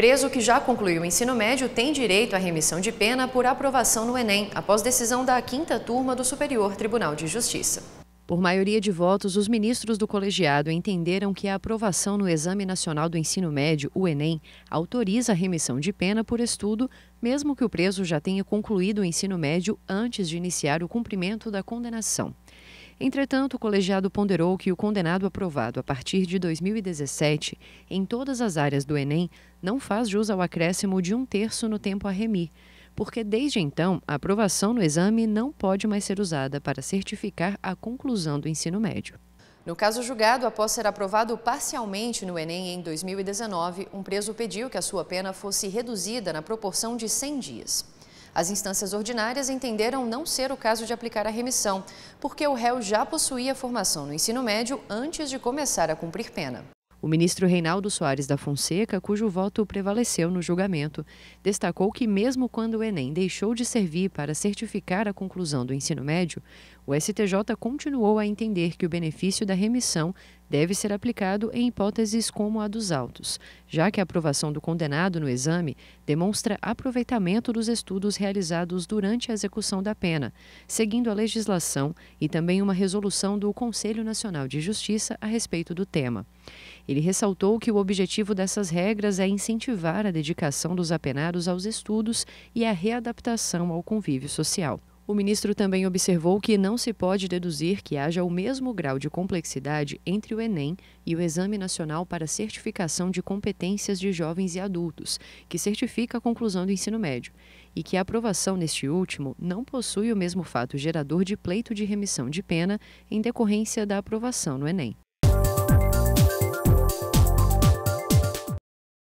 Preso que já concluiu o ensino médio tem direito à remissão de pena por aprovação no Enem, após decisão da quinta turma do Superior Tribunal de Justiça. Por maioria de votos, os ministros do colegiado entenderam que a aprovação no Exame Nacional do Ensino Médio, o Enem, autoriza a remissão de pena por estudo, mesmo que o preso já tenha concluído o ensino médio antes de iniciar o cumprimento da condenação. Entretanto, o colegiado ponderou que o condenado aprovado a partir de 2017 em todas as áreas do Enem não faz jus ao acréscimo de um terço no tempo a remir, porque desde então a aprovação no exame não pode mais ser usada para certificar a conclusão do ensino médio. No caso julgado, após ser aprovado parcialmente no Enem em 2019, um preso pediu que a sua pena fosse reduzida na proporção de 100 dias. As instâncias ordinárias entenderam não ser o caso de aplicar a remissão, porque o réu já possuía formação no ensino médio antes de começar a cumprir pena. O ministro Reinaldo Soares da Fonseca, cujo voto prevaleceu no julgamento, destacou que, mesmo quando o Enem deixou de servir para certificar a conclusão do ensino médio, o STJ continuou a entender que o benefício da remissão deve ser aplicado em hipóteses como a dos autos, já que a aprovação do condenado no exame demonstra aproveitamento dos estudos realizados durante a execução da pena, seguindo a legislação e também uma resolução do Conselho Nacional de Justiça a respeito do tema. Ele ressaltou que o objetivo dessas regras é incentivar a dedicação dos apenados aos estudos e a readaptação ao convívio social. O ministro também observou que não se pode deduzir que haja o mesmo grau de complexidade entre o Enem e o Exame Nacional para Certificação de Competências de Jovens e Adultos, que certifica a conclusão do ensino médio, e que a aprovação neste último não possui o mesmo fato gerador de pleito de remissão de pena em decorrência da aprovação no Enem.